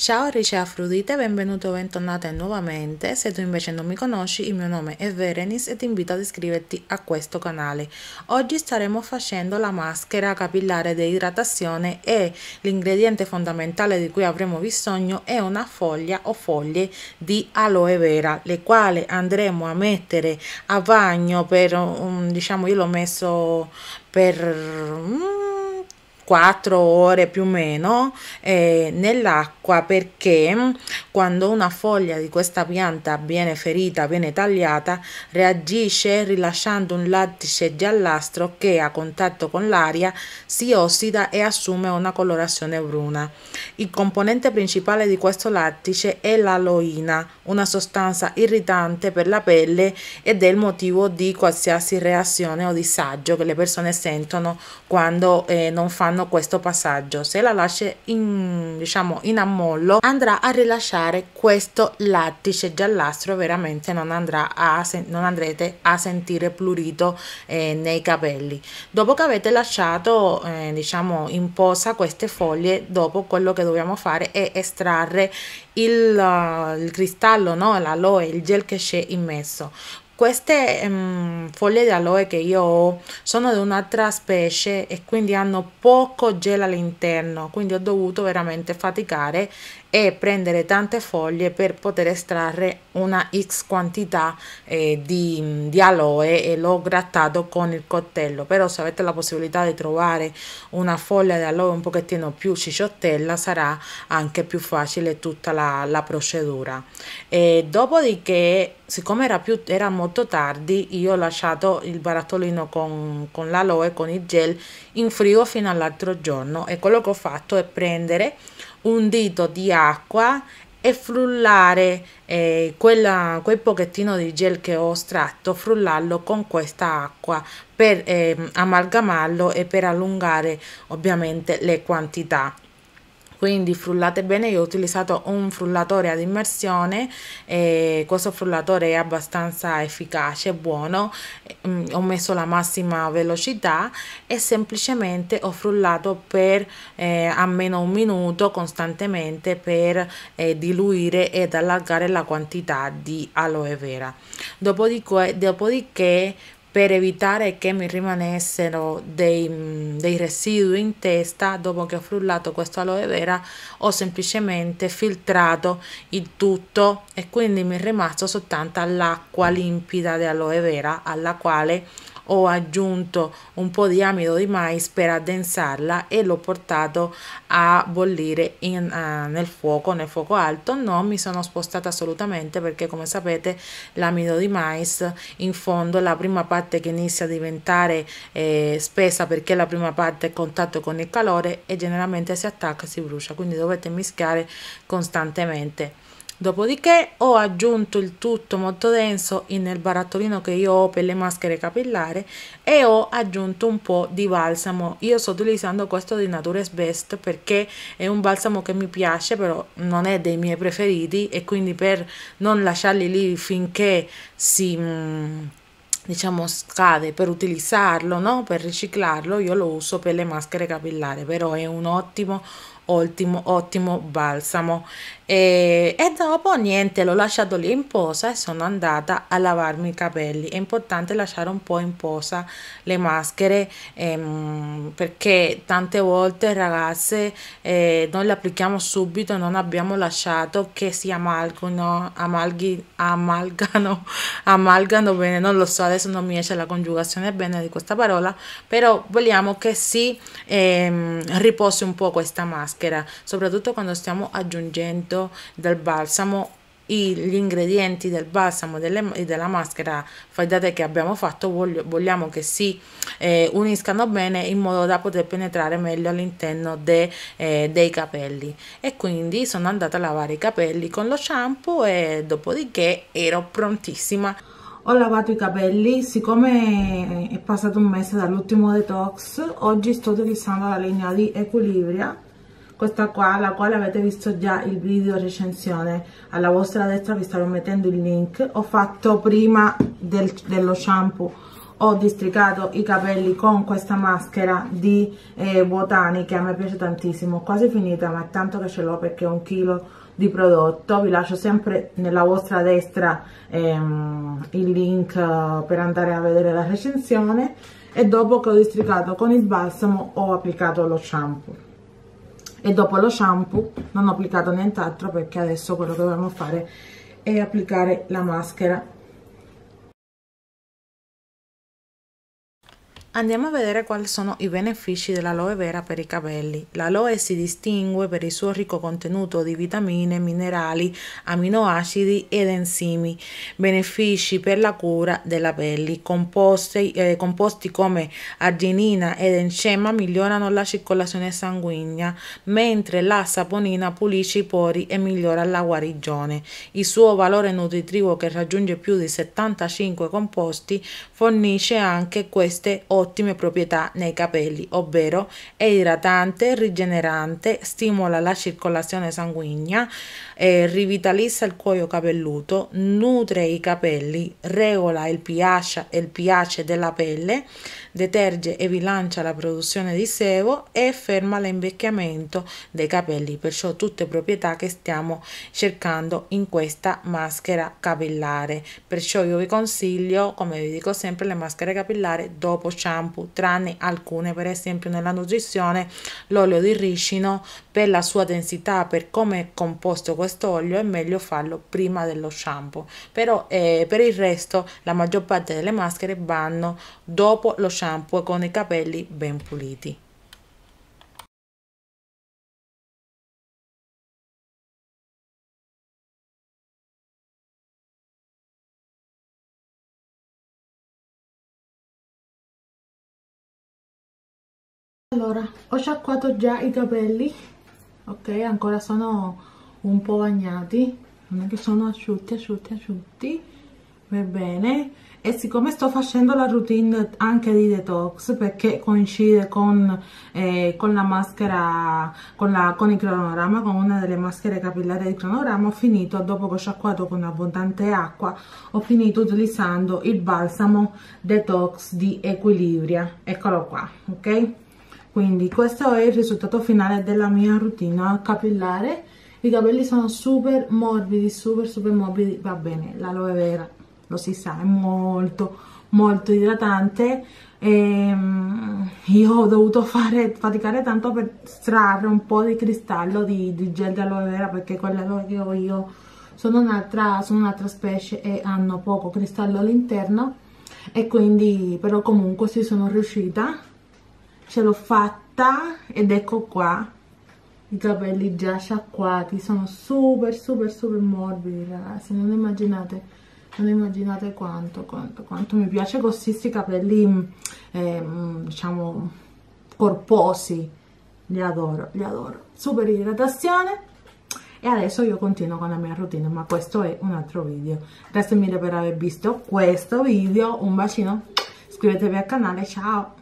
Ciao Rice Afrodite, benvenuto o bentornata nuovamente. Se tu invece non mi conosci, il mio nome è Verenis e ti invito ad iscriverti a questo canale. Oggi staremo facendo la maschera capillare di idratazione e l'ingrediente fondamentale di cui avremo bisogno è una foglia o foglie di aloe vera, le quali andremo a mettere a bagno per, um, diciamo io l'ho messo per... Um, 4 ore più o meno eh, nell'acqua perché quando una foglia di questa pianta viene ferita, viene tagliata, reagisce rilasciando un lattice giallastro che a contatto con l'aria si ossida e assume una colorazione bruna. Il componente principale di questo lattice è l'aloina, una sostanza irritante per la pelle ed è il motivo di qualsiasi reazione o disagio che le persone sentono quando eh, non fanno fanno questo passaggio se la lasci in, diciamo in ammollo andrà a rilasciare questo lattice giallastro veramente non andrà a non andrete a sentire prurito eh, nei capelli dopo che avete lasciato eh, diciamo in posa queste foglie dopo quello che dobbiamo fare è estrarre il, uh, il cristallo no l'aloe il gel che c'è immesso queste um, foglie di aloe che io ho sono di un'altra specie e quindi hanno poco gel all'interno, quindi ho dovuto veramente faticare e prendere tante foglie per poter estrarre una x quantità eh, di, di, aloe e l'ho grattato con il coltello però se avete la possibilità di trovare una foglia di aloe un pochettino più cicciottella sarà anche più facile tutta la, la procedura e dopodiché siccome era, più, era molto tardi io ho lasciato il barattolino con, con l'aloe con il gel in frigo fino all'altro giorno e quello che ho fatto è prendere un dito di acqua e frullare eh, quella, quel pochettino di gel che ho estratto, frullarlo con questa acqua per eh, amalgamarlo e per allungare ovviamente le quantità quindi frullate bene io ho utilizzato un frullatore ad immersione e questo frullatore è abbastanza efficace buono mm, ho messo la massima velocità e semplicemente ho frullato per eh, almeno un minuto costantemente per eh, diluire ed allargare la quantità di aloe vera dopodiché, dopodiché per evitare che mi rimanessero dei, mm, dei residui in testa dopo che ho frullato questo aloe vera ho semplicemente filtrato il tutto e quindi mi è rimasto soltanto l'acqua limpida di aloe vera alla quale ho aggiunto un po' di amido di mais per addensarla e l'ho portato a bollire in, uh, nel fuoco, nel fuoco alto, non mi sono spostata assolutamente perché come sapete l'amido di mais in fondo la prima parte che inizia a diventare eh, spesa perché la prima parte è contatto con il calore e generalmente si attacca e si brucia, quindi dovete mischiare costantemente Dopodiché ho aggiunto il tutto molto denso nel barattolino che io ho per le maschere capillare e ho aggiunto un po' di balsamo. Io sto utilizzando questo di Natures Best perché è un balsamo che mi piace però non è dei miei preferiti e quindi per non lasciarli lì finché si mm, diciamo scade per utilizzarlo no? per riciclarlo io lo uso per le maschere capillare, però è un ottimo ottimo, ottimo balsamo. E, e, dopo niente, l'ho lasciato lì in posa e sono andata a lavarmi i capelli. È importante lasciare un po' in posa le maschere ehm, perché tante volte ragazze eh, noi le applichiamo subito non abbiamo lasciato che si amalgano, amalghi, amalgano, amalgano bene. Non lo so, adesso non mi esce la congiugazione bene di questa parola, però vogliamo che si ehm, riposi un po' questa maschera maschera, soprattutto quando stiamo aggiungendo del balsamo gli ingredienti del balsamo e della maschera faidate che abbiamo fatto voglio, vogliamo che si eh, uniscano bene in modo da poter penetrare meglio all'interno de, eh, dei capelli e quindi sono andata a lavare i capelli con lo shampoo e dopodiché ero prontissima ho lavato i capelli siccome è passato un mese dall'ultimo detox oggi sto utilizzando la linea di Equilibria questa qua la quale avete visto già il video recensione alla vostra destra vi starò mettendo il link ho fatto prima del, dello shampoo ho districato i capelli con questa maschera di eh, Botani che a me piace tantissimo quasi finita ma tanto che ce l'ho perché è un chilo di prodotto vi lascio sempre nella vostra destra ehm, il link eh, per andare a vedere la recensione e dopo che ho districato con il balsamo ho applicato lo shampoo e dopo lo shampoo non ho applicato nient'altro perché adesso quello che dobbiamo fare è applicare la maschera Andiamo a vedere quali sono i benefici dell'aloe vera per i capelli. L'aloe si distingue per il suo ricco contenuto di vitamine, minerali, aminoacidi ed enzimi. Benefici per la cura della pelle. Composti, eh, composti come arginina ed encema migliorano la circolazione sanguigna, mentre la saponina pulisce i pori e migliora la guarigione. Il suo valore nutritivo che raggiunge più di 75 composti fornisce anche queste ottime ottime proprietà nei capelli, ovvero è idratante, rigenerante, stimola la circolazione sanguigna, eh, rivitalizza il cuoio capelluto, nutre i capelli, regola il pH, il pH della pelle, deterge e bilancia la produzione di sebo e ferma l'invecchiamento dei capelli, perciò tutte proprietà che stiamo cercando in questa maschera capillare. Perciò io vi consiglio, come vi dico sempre, le maschere capellari dopo shampoo shampoo tranne alcune per esempio nella nutrizione l'olio di ricino per la sua densità per come è composto questo olio è meglio farlo prima dello shampoo però eh, per il resto la maggior parte delle maschere vanno dopo lo shampoo con i capelli ben puliti Allora, ho sciacquato già i capelli, ok? Ancora sono un po' bagnati, non è che sono asciutti, asciutti, asciutti, va bene. E siccome sto facendo la routine anche di detox, perché coincide con, eh, con la maschera, con, la, con il cronorama, con una delle maschere capillari di cronorama, ho finito, dopo che ho sciacquato con abbondante acqua, ho finito utilizzando il balsamo detox di Equilibria. Eccolo qua, ok? quindi questo è il risultato finale della mia routine capillare i capelli sono super morbidi super super morbidi va bene l'aloe vera lo si sa è molto molto idratante e ehm, io ho dovuto fare, faticare tanto per strarre un po' di cristallo di, di gel di aloe vera perché quelle che ho io sono un'altra un specie e hanno poco cristallo all'interno e quindi però comunque si sono riuscita ce l'ho fatta ed ecco qua i capelli già sciacquati sono super super super morbidi ragazzi non immaginate non immaginate quanto quanto quanto mi piace così questi capelli mm, eh, mm, diciamo corposi li adoro li adoro super idratazione e adesso io continuo con la mia routine ma questo è un altro video grazie mille per aver visto questo video un bacino iscrivetevi al canale ciao